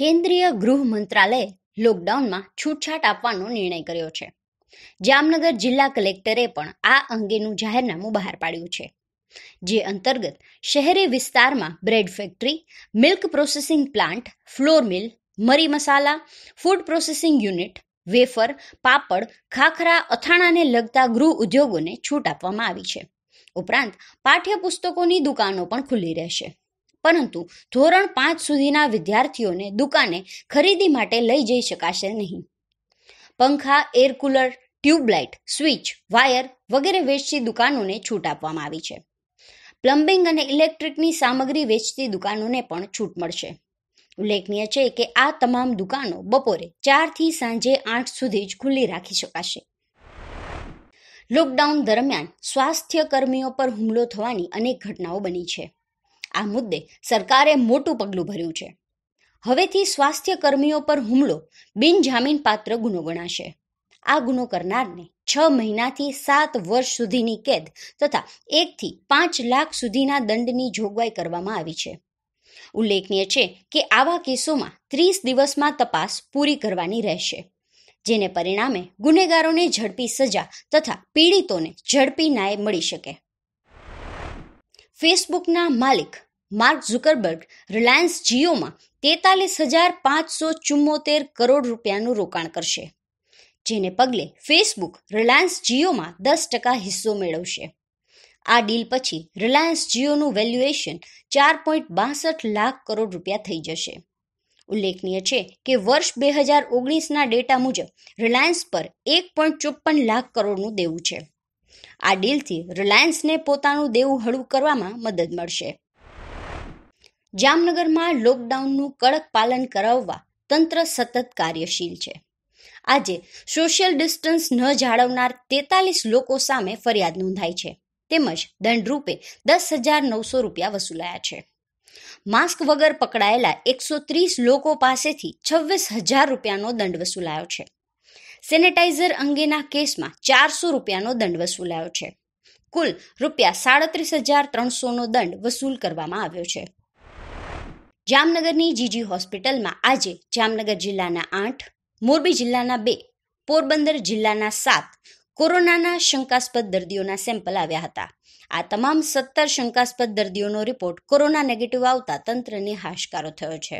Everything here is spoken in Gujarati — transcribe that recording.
કેન્દ્રીય ગૃહ મંત્રાલયે લોકડાઉનમાં છૂટછાટ આપવાનો નિર્ણય કર્યો છે જામનગર જિલ્લા કલેક્ટરે પણ આ અંગેનું જાહેરનામું બહાર પાડ્યું છે જે અંતર્ગત શહેરી વિસ્તારમાં bread factory milk processing plant flour mill મરી મસાલા food processing unit wafer papad khakhra અથાણાને લગતા ગૃહ ઉદ્યોગોને છૂટ આપવામાં આવી છે ઉપરાંત પાઠ્યપુસ્તકોની દુકાનો પણ ખુલ્લી રહેશે પરંતુ ધોરણ પાંચ સુધીના વિદ્યાર્થીઓને દુકાને ખરીદી માટે લઈ જઈ શકાશે નહીં પંખા air cooler tubelight switch wire વગેરે વેચતી દુકાનોને છૂટ આપવામાં આવી છે પ્લમ્બિંગ અને ઇલેક્ટ્રિકની સામગ્રી વેચતી દુકાનોને પણ છૂટ મળશે ઉલ્લેખનીય છે કે આ તમામ દુકાનો બપોરે ચારથી સાંજે આઠ સુધી જ ખુલ્લી રાખી શકાશે લોકડાઉન દરમિયાન સ્વાસ્થ્ય કર્મીઓ પર હુમલો થવાની અનેક ઘટનાઓ બની છે આ મુદ્દે સરકારે મોટું પગલું ભર્યું છે હવેથી સ્વાસ્થ્ય કર્મીઓ પર હુમલો બિનજામીનપાત્ર ગુનો ગણાશે આ ગુનો કરનારને છ મહિનાથી સાત વર્ષ સુધીની કેદ તથા એકથી પાંચ લાખ સુધીના દંડની જોગવાઈ કરવામાં આવી છે ઉલ્લેખનીય છે કે આવા કેસોમાં ત્રીસ દિવસમાં તપાસ પૂરી કરવાની રહેશે જેને પરિણામે ગુનેગારોને ઝડપી સજા તથા પીડિતોને ઝડપી ન્યાય મળી શકે ફેસબુકના માલિક માર્ક ઝુકરબર્ગ રિલાયન્સ જીઓમાં તેતાલીસ હજાર પાંચસો ચુમ્મોતેર કરોડ રૂપિયાનું રોકાણ કરશે જેને પગલે ફેસબુક રિલાયન્સ જીઓમાં દસ ટકા હિસ્સો મેળવશે આ ડીલ પછી રિલાયન્સ જીઓનું વેલ્યુએશન ચાર પોઈન્ટ બાસઠ લાખ કરોડ રૂપિયા થઈ જશે ઉલ્લેખનીય છે કે વર્ષ બે હજાર ઓગણીસના ડેટા મુજબ રિલાયન્સ પર એક પોઈન્ટ ચોપ્પન લાખ કરોડનું દેવું છે આ ડીલથી રિલાયન્સને પોતાનું દેવું હળવું કરવામાં મદદ મળશે જામનગરમાં લોકડાઉનનું કડક પાલન કરાવવા તંત્ર સતત કાર્યશીલ છે આજે સોશિયલ ડિસ્ટન્સ ન જાળવનાર તેતાલીસ લોકો સામે ફરિયાદ નોંધાઈ છે તેમજ દંડરૂપે દસ હજાર નવસો રૂપિયા વસૂલાયા છે માસ્ક વગર પકડાયેલા એકસો ત્રીસ લોકો પાસેથી છવ્વીસ હજાર રૂપિયાનો દંડ વસૂલાયો છે સેનેટાઇઝર અંગેના કેસમાં ચારસો રૂપિયાનો દંડ વસૂલાયો છે કુલ રૂપિયા સાડત્રીસ હજાર ત્રણસોનો દંડ વસૂલ કરવામાં આવ્યો છે જામનગરની જીજી હોસ્પિટલમાં આજે જામનગર જિલ્લાના આઠ મોરબી જિલ્લાના બે પોરબંદર જિલ્લાના સાત કોરોનાના શંકાસ્પદ દર્દીઓના સેમ્પલ આવ્યા હતા આ તમામ સત્તર શંકાસ્પદ દર્દીઓનો રિપોર્ટ કોરોના નેગેટિવ આવતા તંત્રને હાશકારો થયો છે